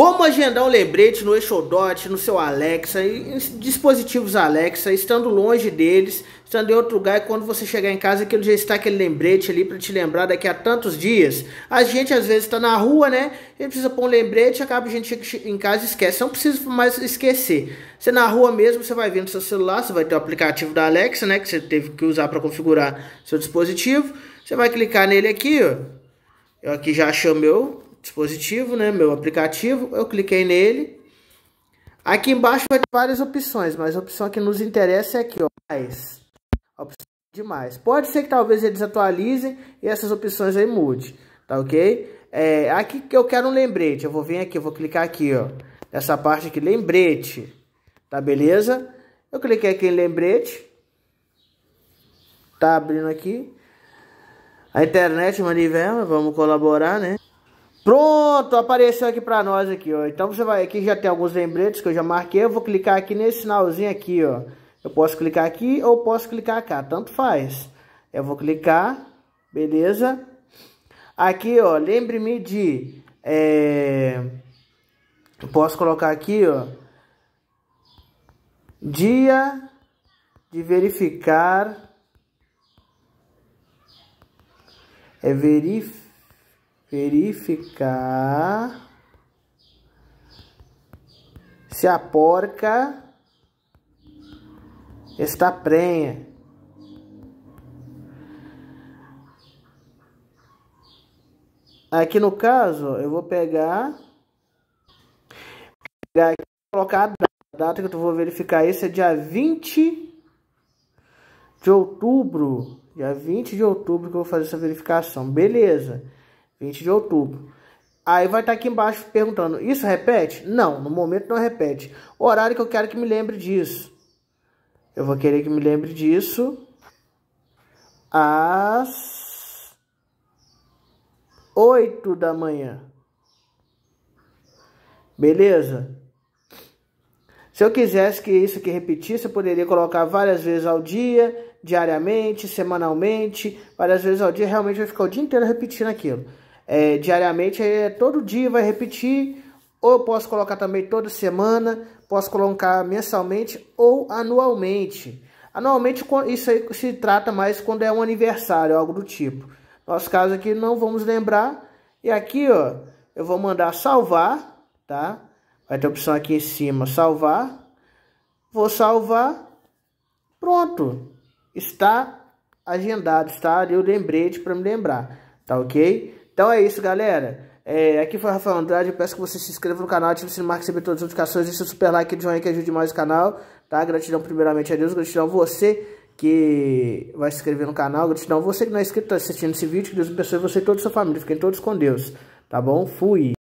Como agendar um lembrete no Exodot, no seu Alexa e dispositivos Alexa, estando longe deles, estando em outro lugar e quando você chegar em casa aquilo já está aquele lembrete ali para te lembrar daqui a tantos dias. A gente às vezes está na rua, né? Ele precisa pôr um lembrete, acaba a gente em casa e esquece. Não precisa mais esquecer. Você na rua mesmo, você vai no seu celular, você vai ter o aplicativo da Alexa, né? Que você teve que usar para configurar seu dispositivo. Você vai clicar nele aqui, ó. Eu aqui já achei o meu dispositivo, né, meu aplicativo, eu cliquei nele. Aqui embaixo vai ter várias opções, mas a opção que nos interessa é aqui, ó, mais. Opção demais. Pode ser que talvez eles atualizem e essas opções aí mude, tá ok? É, aqui que eu quero um lembrete, eu vou vir aqui, eu vou clicar aqui, ó, nessa parte aqui, lembrete, tá beleza? Eu cliquei aqui em lembrete, tá abrindo aqui. A internet manivela, vamos colaborar, né? Pronto, apareceu aqui para nós aqui, ó. Então você vai aqui, já tem alguns lembretes que eu já marquei. Eu vou clicar aqui nesse sinalzinho aqui, ó. Eu posso clicar aqui ou posso clicar cá, tanto faz. Eu vou clicar, beleza? Aqui, ó, lembre-me de... É... Eu posso colocar aqui, ó. Dia de verificar... É verificar verificar se a porca está prenha. Aqui no caso, eu vou pegar, pegar aqui, colocar a data. a data. que eu vou verificar isso é dia 20 de outubro. Dia 20 de outubro que eu vou fazer essa verificação. Beleza. 20 de outubro. Aí vai estar tá aqui embaixo perguntando: Isso repete? Não, no momento não repete. O horário que eu quero que me lembre disso. Eu vou querer que me lembre disso às 8 da manhã. Beleza? Se eu quisesse que isso aqui repetisse, eu poderia colocar várias vezes ao dia, diariamente, semanalmente, várias vezes ao dia. Realmente vai ficar o dia inteiro repetindo aquilo é, diariamente, é, todo dia vai repetir, ou posso colocar também toda semana, posso colocar mensalmente ou anualmente. Anualmente isso aí se trata mais quando é um aniversário, algo do tipo. Nosso caso aqui não vamos lembrar. E aqui, ó, eu vou mandar salvar, tá? Vai ter a opção aqui em cima, salvar. Vou salvar. Pronto. Está agendado, está ali o lembrete para me lembrar, tá ok? Então é isso, galera. É, aqui foi o Rafael Andrade. Eu peço que você se inscreva no canal, ative o sininho, marque receber todas as notificações. Deixe o super like de joinha que ajude mais o canal. Tá? Gratidão primeiramente a Deus, gratidão a você que vai se inscrever no canal. Gratidão você que não é inscrito, está assistindo esse vídeo. Que Deus abençoe você e toda a sua família. Fiquem todos com Deus. Tá bom? Fui.